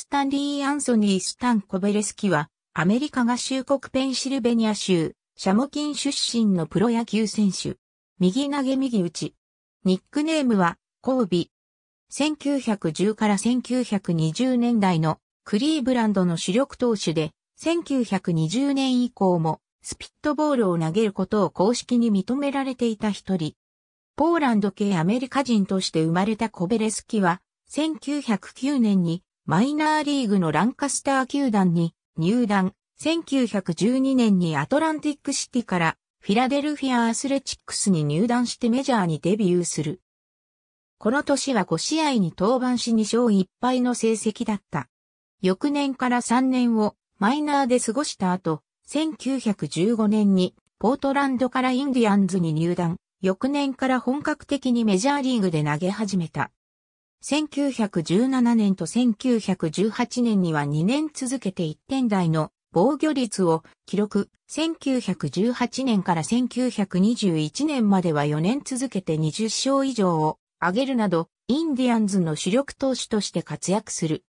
スタンリー・アンソニー・スタン・コベレスキは、アメリカ合衆国ペンシルベニア州、シャモキン出身のプロ野球選手。右投げ右打ち。ニックネームは、コービ。1910から1920年代のクリーブランドの主力投手で、1920年以降もスピットボールを投げることを公式に認められていた一人。ポーランド系アメリカ人として生まれたコベレスキは、1909年にマイナーリーグのランカスター球団に入団、1912年にアトランティックシティからフィラデルフィアアスレチックスに入団してメジャーにデビューする。この年は5試合に登板し2勝1敗の成績だった。翌年から3年をマイナーで過ごした後、1915年にポートランドからインディアンズに入団、翌年から本格的にメジャーリーグで投げ始めた。1917年と1918年には2年続けて1点台の防御率を記録、1918年から1921年までは4年続けて20勝以上を上げるなど、インディアンズの主力投手として活躍する。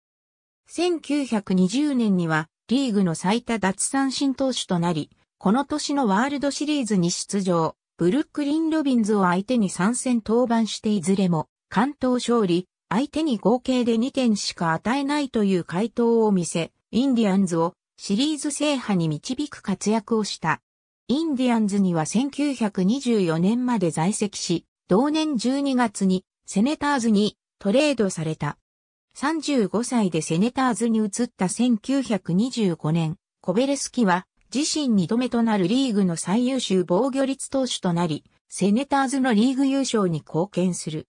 1920年にはリーグの最多奪三振投手となり、この年のワールドシリーズに出場、ブルックリン・ロビンズを相手に参戦登板していずれも関東勝利、相手に合計で2点しか与えないという回答を見せ、インディアンズをシリーズ制覇に導く活躍をした。インディアンズには1924年まで在籍し、同年12月にセネターズにトレードされた。35歳でセネターズに移った1925年、コベレスキは自身2度目となるリーグの最優秀防御率投手となり、セネターズのリーグ優勝に貢献する。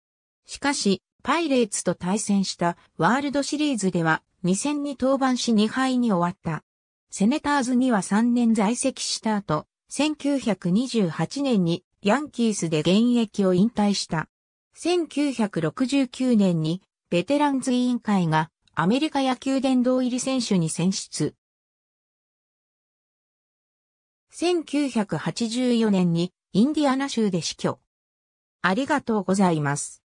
しかし、パイレーツと対戦したワールドシリーズでは2戦に登板し2敗に終わった。セネターズには3年在籍した後、1928年にヤンキースで現役を引退した。1969年にベテランズ委員会がアメリカ野球殿堂入り選手に選出。1984年にインディアナ州で死去。ありがとうございます。